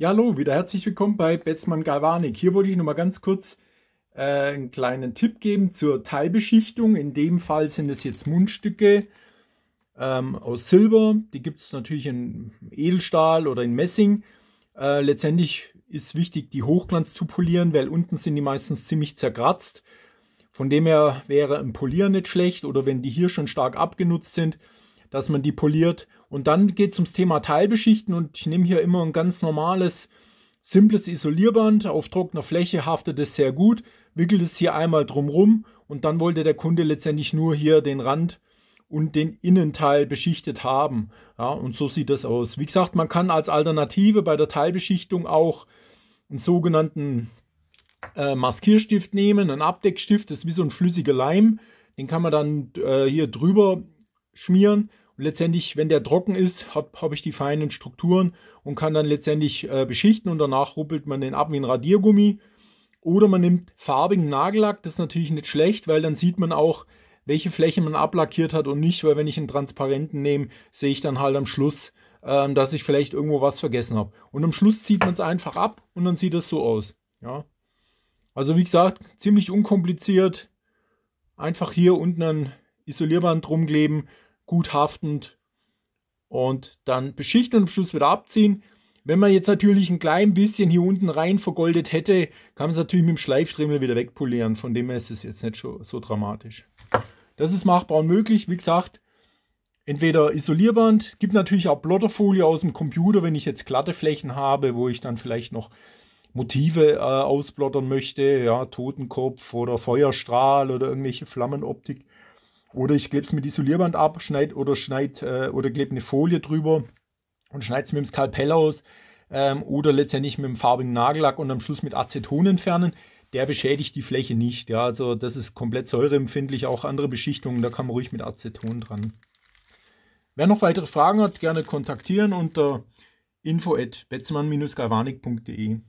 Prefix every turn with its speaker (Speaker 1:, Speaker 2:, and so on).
Speaker 1: Ja, hallo, wieder herzlich willkommen bei Betzmann Galvanik. Hier wollte ich noch mal ganz kurz äh, einen kleinen Tipp geben zur Teilbeschichtung. In dem Fall sind es jetzt Mundstücke ähm, aus Silber. Die gibt es natürlich in Edelstahl oder in Messing. Äh, letztendlich ist wichtig, die Hochglanz zu polieren, weil unten sind die meistens ziemlich zerkratzt. Von dem her wäre ein Polieren nicht schlecht oder wenn die hier schon stark abgenutzt sind, dass man die poliert und dann geht es ums Thema Teilbeschichten und ich nehme hier immer ein ganz normales, simples Isolierband. Auf trockener Fläche haftet es sehr gut, wickelt es hier einmal drumrum und dann wollte der Kunde letztendlich nur hier den Rand und den Innenteil beschichtet haben. Ja, und so sieht das aus. Wie gesagt, man kann als Alternative bei der Teilbeschichtung auch einen sogenannten äh, Maskierstift nehmen, einen Abdeckstift, das ist wie so ein flüssiger Leim. Den kann man dann äh, hier drüber schmieren letztendlich, wenn der trocken ist, habe hab ich die feinen Strukturen und kann dann letztendlich äh, beschichten und danach ruppelt man den ab wie ein Radiergummi. Oder man nimmt farbigen Nagellack, das ist natürlich nicht schlecht, weil dann sieht man auch, welche Fläche man ablackiert hat und nicht, weil wenn ich einen transparenten nehme, sehe ich dann halt am Schluss, äh, dass ich vielleicht irgendwo was vergessen habe. Und am Schluss zieht man es einfach ab und dann sieht es so aus. Ja. Also wie gesagt, ziemlich unkompliziert. Einfach hier unten ein Isolierband drum kleben, gut haftend und dann beschichten und am Schluss wieder abziehen. Wenn man jetzt natürlich ein klein bisschen hier unten rein vergoldet hätte, kann man es natürlich mit dem Schleifstrimmel wieder wegpolieren. Von dem her ist es jetzt nicht so dramatisch. Das ist machbar und möglich. Wie gesagt, entweder Isolierband, es gibt natürlich auch Blotterfolie aus dem Computer, wenn ich jetzt glatte Flächen habe, wo ich dann vielleicht noch Motive äh, ausblottern möchte, ja, Totenkopf oder Feuerstrahl oder irgendwelche Flammenoptik. Oder ich klebe es mit Isolierband ab, schneid oder schneid äh, oder klebe eine Folie drüber und schneide es mit dem Skalpell aus ähm, oder letztendlich mit dem farbigen Nagellack und am Schluss mit Aceton entfernen. Der beschädigt die Fläche nicht. Ja, also das ist komplett säureempfindlich, auch andere Beschichtungen, da kann man ruhig mit Aceton dran. Wer noch weitere Fragen hat, gerne kontaktieren unter info@betzmann-galvanik.de.